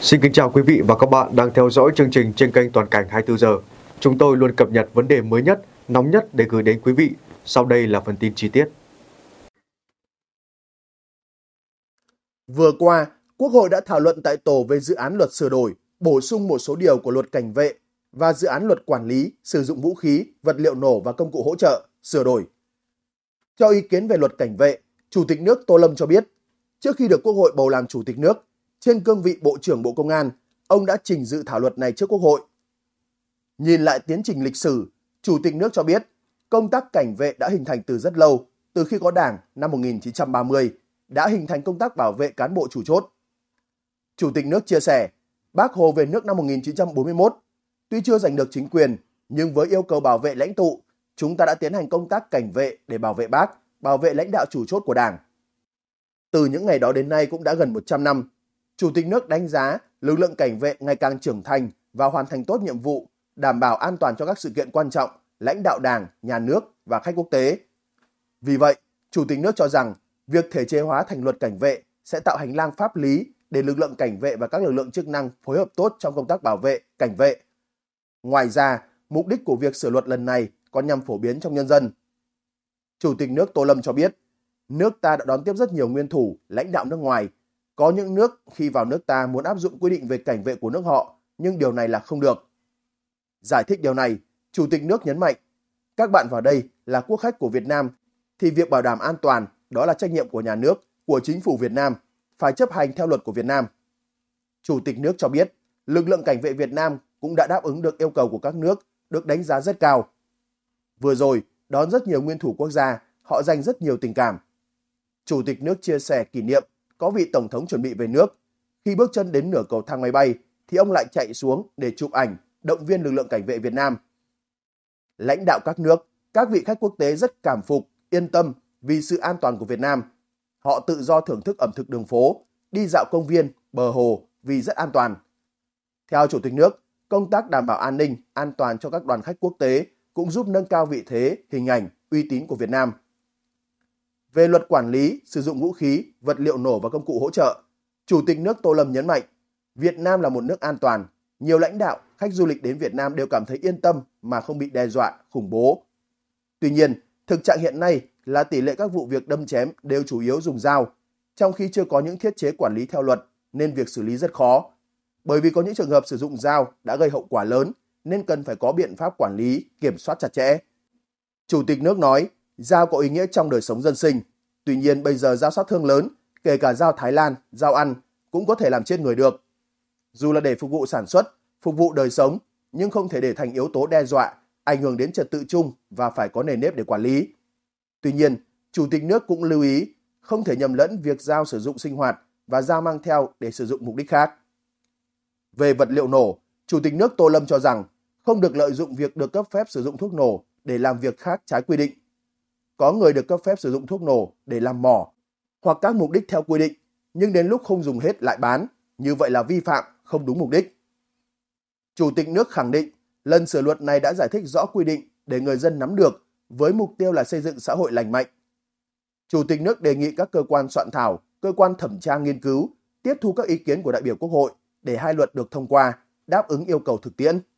Xin kính chào quý vị và các bạn đang theo dõi chương trình trên kênh Toàn cảnh 24 giờ. Chúng tôi luôn cập nhật vấn đề mới nhất, nóng nhất để gửi đến quý vị. Sau đây là phần tin chi tiết. Vừa qua, Quốc hội đã thảo luận tại tổ về dự án luật sửa đổi, bổ sung một số điều của luật cảnh vệ và dự án luật quản lý sử dụng vũ khí, vật liệu nổ và công cụ hỗ trợ sửa đổi. Cho ý kiến về luật cảnh vệ, Chủ tịch nước Tô Lâm cho biết, trước khi được Quốc hội bầu làm Chủ tịch nước, trên cương vị Bộ trưởng Bộ Công an, ông đã trình dự thảo luật này trước Quốc hội. Nhìn lại tiến trình lịch sử, Chủ tịch nước cho biết công tác cảnh vệ đã hình thành từ rất lâu, từ khi có Đảng năm 1930, đã hình thành công tác bảo vệ cán bộ chủ chốt. Chủ tịch nước chia sẻ, Bác Hồ về nước năm 1941, tuy chưa giành được chính quyền, nhưng với yêu cầu bảo vệ lãnh tụ, chúng ta đã tiến hành công tác cảnh vệ để bảo vệ bác, bảo vệ lãnh đạo chủ chốt của Đảng. Từ những ngày đó đến nay cũng đã gần 100 năm, Chủ tịch nước đánh giá lực lượng cảnh vệ ngày càng trưởng thành và hoàn thành tốt nhiệm vụ, đảm bảo an toàn cho các sự kiện quan trọng, lãnh đạo đảng, nhà nước và khách quốc tế. Vì vậy, Chủ tịch nước cho rằng việc thể chế hóa thành luật cảnh vệ sẽ tạo hành lang pháp lý để lực lượng cảnh vệ và các lực lượng chức năng phối hợp tốt trong công tác bảo vệ, cảnh vệ. Ngoài ra, mục đích của việc sửa luật lần này còn nhằm phổ biến trong nhân dân. Chủ tịch nước Tô Lâm cho biết, nước ta đã đón tiếp rất nhiều nguyên thủ, lãnh đạo nước ngoài có những nước khi vào nước ta muốn áp dụng quy định về cảnh vệ của nước họ, nhưng điều này là không được. Giải thích điều này, Chủ tịch nước nhấn mạnh, các bạn vào đây là quốc khách của Việt Nam, thì việc bảo đảm an toàn đó là trách nhiệm của nhà nước, của chính phủ Việt Nam, phải chấp hành theo luật của Việt Nam. Chủ tịch nước cho biết, lực lượng cảnh vệ Việt Nam cũng đã đáp ứng được yêu cầu của các nước, được đánh giá rất cao. Vừa rồi, đón rất nhiều nguyên thủ quốc gia, họ dành rất nhiều tình cảm. Chủ tịch nước chia sẻ kỷ niệm có vị Tổng thống chuẩn bị về nước. Khi bước chân đến nửa cầu thang máy bay thì ông lại chạy xuống để chụp ảnh, động viên lực lượng cảnh vệ Việt Nam. Lãnh đạo các nước, các vị khách quốc tế rất cảm phục, yên tâm vì sự an toàn của Việt Nam. Họ tự do thưởng thức ẩm thực đường phố, đi dạo công viên, bờ hồ vì rất an toàn. Theo Chủ tịch nước, công tác đảm bảo an ninh, an toàn cho các đoàn khách quốc tế cũng giúp nâng cao vị thế, hình ảnh, uy tín của Việt Nam về luật quản lý sử dụng vũ khí, vật liệu nổ và công cụ hỗ trợ, Chủ tịch nước Tô Lâm nhấn mạnh, Việt Nam là một nước an toàn, nhiều lãnh đạo, khách du lịch đến Việt Nam đều cảm thấy yên tâm mà không bị đe dọa, khủng bố. Tuy nhiên, thực trạng hiện nay là tỷ lệ các vụ việc đâm chém đều chủ yếu dùng dao, trong khi chưa có những thiết chế quản lý theo luật nên việc xử lý rất khó. Bởi vì có những trường hợp sử dụng dao đã gây hậu quả lớn nên cần phải có biện pháp quản lý, kiểm soát chặt chẽ. Chủ tịch nước nói, Giao có ý nghĩa trong đời sống dân sinh. Tuy nhiên bây giờ giao sát thương lớn, kể cả giao Thái Lan, giao ăn, cũng có thể làm chết người được. Dù là để phục vụ sản xuất, phục vụ đời sống, nhưng không thể để thành yếu tố đe dọa, ảnh hưởng đến trật tự chung và phải có nền nếp để quản lý. Tuy nhiên, Chủ tịch nước cũng lưu ý không thể nhầm lẫn việc giao sử dụng sinh hoạt và giao mang theo để sử dụng mục đích khác. Về vật liệu nổ, Chủ tịch nước Tô Lâm cho rằng không được lợi dụng việc được cấp phép sử dụng thuốc nổ để làm việc khác trái quy định có người được cấp phép sử dụng thuốc nổ để làm mỏ hoặc các mục đích theo quy định, nhưng đến lúc không dùng hết lại bán, như vậy là vi phạm, không đúng mục đích. Chủ tịch nước khẳng định, lần sửa luật này đã giải thích rõ quy định để người dân nắm được với mục tiêu là xây dựng xã hội lành mạnh. Chủ tịch nước đề nghị các cơ quan soạn thảo, cơ quan thẩm tra nghiên cứu tiếp thu các ý kiến của đại biểu Quốc hội để hai luật được thông qua, đáp ứng yêu cầu thực tiễn.